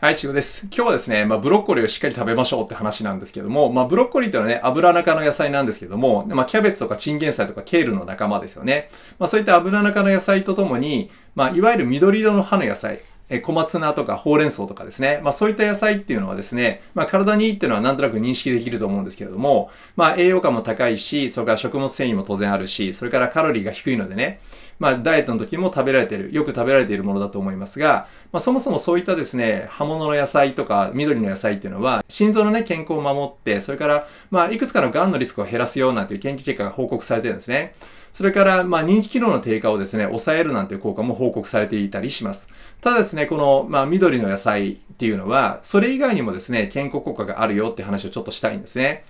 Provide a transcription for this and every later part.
はい、しごです。今日はですね、まあ、ブロッコリーをしっかり食べましょうって話なんですけども、まあ、ブロッコリーってのはね、油中の野菜なんですけども、まあ、キャベツとかチンゲン菜とかケールの仲間ですよね。まあ、そういった油中の野菜とともに、まあ、いわゆる緑色の葉の野菜、え、小松菜とかほうれん草とかですね。まあそういった野菜っていうのはですね、まあ体にいいっていうのはなんとなく認識できると思うんですけれども、まあ栄養価も高いし、それから食物繊維も当然あるし、それからカロリーが低いのでね、まあ、ダイエットの時も食べられている、よく食べられているものだと思いますが、まあ、そもそもそういったですね、葉物の野菜とか緑の野菜っていうのは、心臓のね、健康を守って、それから、まあ、いくつかの癌のリスクを減らすようなんていう研究結果が報告されてるんですね。それから、まあ、認知機能の低下をですね、抑えるなんていう効果も報告されていたりします。ただですね、この、まあ、緑の野菜っていうのは、それ以外にもですね、健康効果があるよって話をちょっとしたいんですね。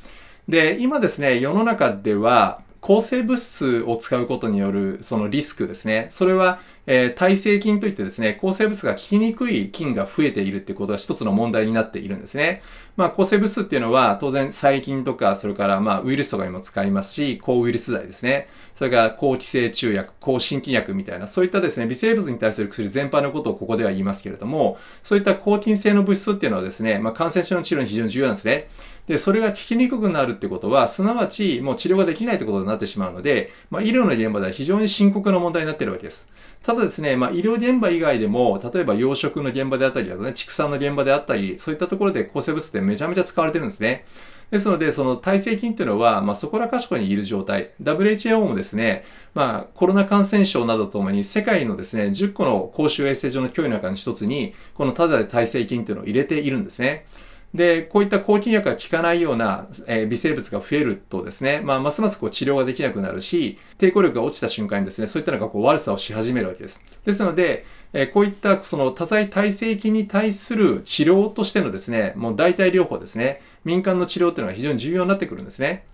で、今ですね、世の中では、抗生物質を使うことによるそのリスクですね。それはえー、耐性菌といってですね、抗生物が効きにくい菌が増えているっていうことが一つの問題になっているんですね。まあ、抗生物質っていうのは、当然細菌とか、それからまあ、ウイルスとかにも使いますし、抗ウイルス剤ですね。それから抗寄生虫薬、抗真菌薬みたいな、そういったですね、微生物に対する薬全般のことをここでは言いますけれども、そういった抗菌性の物質っていうのはですね、まあ、感染症の治療に非常に重要なんですね。で、それが効きにくくなるってことは、すなわちもう治療ができないってことになってしまうので、まあ、医療の現場では非常に深刻な問題になっているわけです。ただだですね、まあ、医療現場以外でも、例えば養殖の現場であったりだとね、畜産の現場であったり、そういったところで抗生物ってめちゃめちゃ使われてるんですね。ですので、その耐性菌っていうのは、まあ、そこらかしこにいる状態。WHO もですね、まあ、コロナ感染症などともに、世界のですね、10個の公衆衛生上の脅威の中の一つに、このただで耐性菌っていうのを入れているんですね。で、こういった抗菌薬が効かないような、えー、微生物が増えるとですね、まあ、ますますこう治療ができなくなるし、抵抗力が落ちた瞬間にですね、そういったのがこう悪さをし始めるわけです。ですので、えー、こういったその多剤耐性菌に対する治療としてのですね、もう代替療法ですね、民間の治療というのが非常に重要になってくるんですね。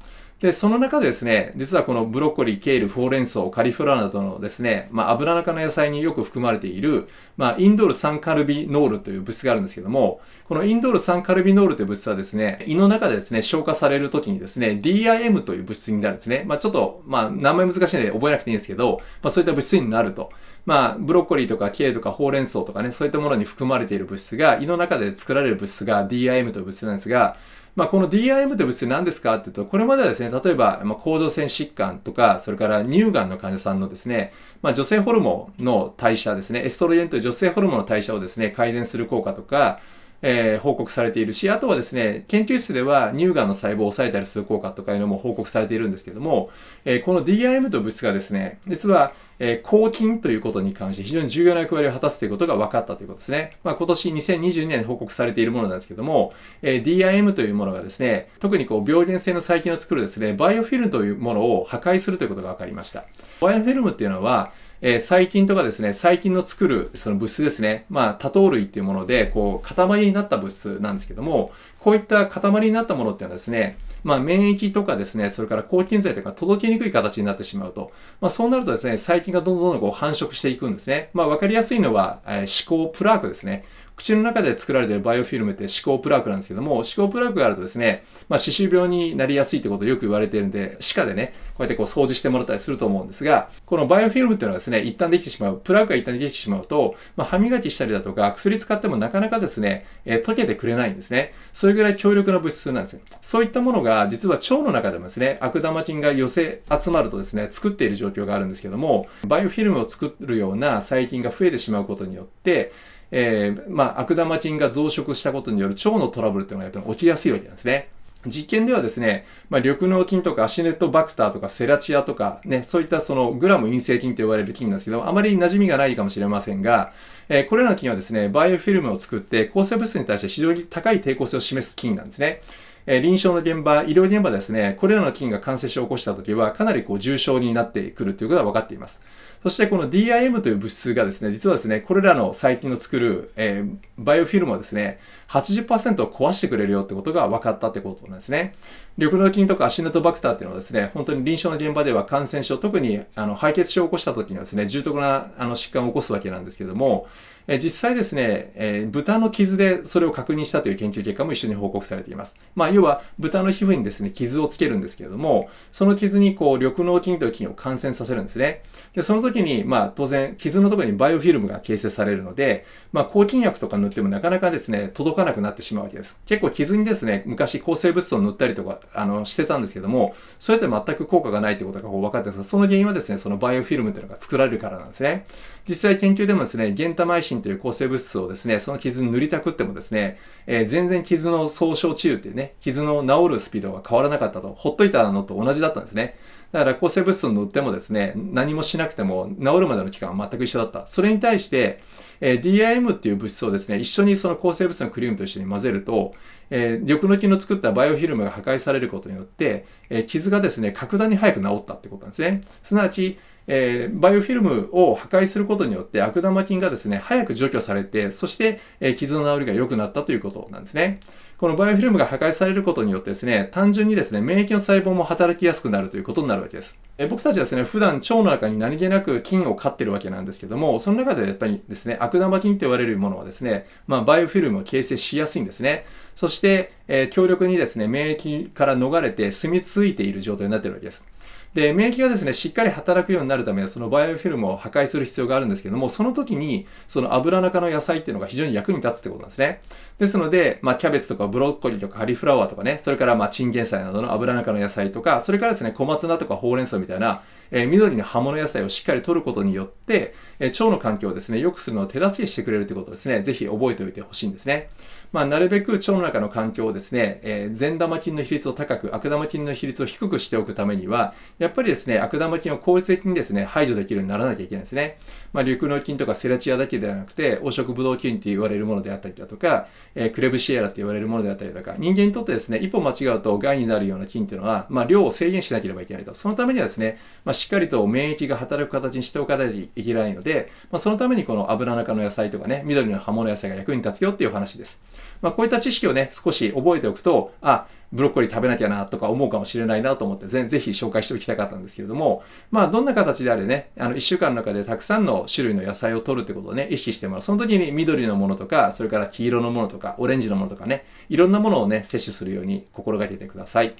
で、その中でですね、実はこのブロッコリー、ケール、フォーレンソー、カリフラワーなどのですね、まあ、油中の野菜によく含まれている、まあ、インドール酸カルビノールという物質があるんですけども、このインドール酸カルビノールという物質はですね、胃の中でですね、消化されるときにですね、DIM という物質になるんですね。まあ、ちょっと、まあ、名前難しいので覚えなくていいんですけど、まあ、そういった物質になると。まあ、ブロッコリーとかケイとかほうれん草とかね、そういったものに含まれている物質が、胃の中で作られる物質が DIM という物質なんですが、まあ、この DIM という物質何ですかっていうと、これまではですね、例えば、まあ、甲状腺疾患とか、それから乳がんの患者さんのですね、まあ、女性ホルモンの代謝ですね、エストロゲンという女性ホルモンの代謝をですね、改善する効果とか、えー、報告されているし、あとはですね、研究室では乳がんの細胞を抑えたりする効果とかいうのも報告されているんですけども、えー、この DIM という物質がですね、実はえー、抗菌ということに関して非常に重要な役割を果たすということが分かったということですね。まあ、今年2022年に報告されているものなんですけども、えー、DIM というものがですね、特にこう病原性の細菌を作るですね、バイオフィルムというものを破壊するということが分かりました。バイオフィルムっていうのは、えー、細菌とかですね、細菌の作るその物質ですね、まあ、多糖類っていうもので、こう、塊になった物質なんですけども、こういった塊になったものっていうのはですね、まあ、免疫とかですね、それから抗菌剤とか届きにくい形になってしまうと、まあ、そうなるとですね、細菌がどんどんどんこう繁殖していくんですね。まあ、わかりやすいのは、えー、思考プラークですね。口の中で作られているバイオフィルムって思考プラークなんですけども、思考プラークがあるとですね、まあ、歯周病になりやすいってことをよく言われているんで、歯科でね、こうやってこう掃除してもらったりすると思うんですが、このバイオフィルムっていうのはですね、一旦できてしまう、プラークが一旦できてしまうと、まあ、歯磨きしたりだとか、薬使ってもなかなかですね、えー、溶けてくれないんですね。それぐらい強力な物質なんですね。そういったものが、実は腸の中でもですね、悪玉菌が寄せ集まるとですね、作っている状況があるんですけども、バイオフィルムを作るような細菌が増えてしまうことによって、えー、まあ、悪玉菌が増殖したことによる腸のトラブルっていうのがやっぱり起きやすいわけなんですね。実験ではですね、まあ、緑膿菌とかアシネットバクターとかセラチアとかね、そういったそのグラム陰性菌と呼ばれる菌なんですけど、あまり馴染みがないかもしれませんが、えー、これらの菌はですね、バイオフィルムを作って抗生物質に対して非常に高い抵抗性を示す菌なんですね。えー、臨床の現場、医療現場ですね、これらの菌が感染症を起こした時はかなりこう重症になってくるということが分かっています。そしてこの DIM という物質がですね、実はですね、これらの細菌の作る、えー、バイオフィルムをですね、80%を壊してくれるよってことが分かったってことなんですね。緑膿菌とかアシナトバクターっていうのはですね、本当に臨床の現場では感染症、特にあの敗血症を起こした時にはですね、重篤なあの疾患を起こすわけなんですけども、え実際ですね、えー、豚の傷でそれを確認したという研究結果も一緒に報告されています。まあ、要は豚の皮膚にですね、傷をつけるんですけれども、その傷にこう、緑膿菌という菌を感染させるんですね。で、その時に、まあ当然傷のところにバイオフィルムが形成されるので、まあ抗菌薬とか塗ってもなかなかですね、届かなくなってしまうわけです。結構傷にですね、昔抗生物質を塗ったりとか、あの、してたんですけども、それって全く効果がないってことがこう分かってますその原因はですね、そのバイオフィルムっていうのが作られるからなんですね。実際研究でもですね、ゲンタマイシンという抗生物質をですね、その傷に塗りたくってもですね、えー、全然傷の総称治癒っていうね、傷の治るスピードが変わらなかったと、ほっといたのと同じだったんですね。だから抗生物質を塗ってもですね、何もしなくても治るまでの期間は全く一緒だった。それに対して、えー、DIM っていう物質をですね、一緒にその抗生物質のクリームと一緒に混ぜると、えー、緑の木の作ったバイオフィルムが破壊されることによって、えー、傷がですね、格段に早く治ったってことなんですね。すなわち、えー、バイオフィルムを破壊することによって悪玉菌がですね、早く除去されて、そして、えー、傷の治りが良くなったということなんですね。このバイオフィルムが破壊されることによってですね、単純にですね、免疫の細胞も働きやすくなるということになるわけです。え僕たちはですね、普段腸の中に何気なく菌を飼ってるわけなんですけども、その中でやっぱりですね、悪玉菌って言われるものはですね、まあ、バイオフィルムを形成しやすいんですね。そして、えー、強力にですね、免疫から逃れて住み着いている状態になっているわけです。で、免疫がですね、しっかり働くようになるためは、そのバイオフィルムを破壊する必要があるんですけども、その時に、その油中の野菜っていうのが非常に役に立つってことなんですね。ですので、まあ、キャベツとかブロッコリーとかカリフラワーとかね、それからまあ、チンゲン菜などの油中の野菜とか、それからですね、小松菜とかほうれん草みたいな、えー、緑の葉物野菜をしっかり摂ることによって、えー、腸の環境をですね、良くするのを手助けしてくれるということですね、ぜひ覚えておいてほしいんですね。まあ、なるべく腸の中の環境をですね、えー、善玉菌の比率を高く、悪玉菌の比率を低くしておくためには、やっぱりですね、悪玉菌を効率的にですね、排除できるようにならなきゃいけないんですね。まあ、緑膿菌とかセラチアだけではなくて、黄色ブドウ菌って言われるものであったりだとか、えー、クレブシエラって言われるものであったりだとか、人間にとってですね、一歩間違うと害になるような菌っていうのは、まあ、量を制限しなければいけないと。そのためにはですね、ましっかりと免疫が働く形にしておかないといけないので、まあ、そのためにこの油中の野菜とかね、緑の葉物野菜が役に立つよっていう話です。まあ、こういった知識をね、少し覚えておくと、あ、ブロッコリー食べなきゃなとか思うかもしれないなと思ってぜ、ぜひ紹介しておきたかったんですけれども、まあ、どんな形であれね、あの、一週間の中でたくさんの種類の野菜を取るってことをね、意識してもらう。その時に緑のものとか、それから黄色のものとか、オレンジのものとかね、いろんなものをね、摂取するように心がけてください。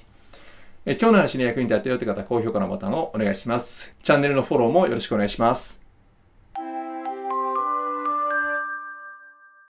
え今日の話に役に立ったよって方、高評価のボタンをお願いします。チャンネルのフォローもよろしくお願いします。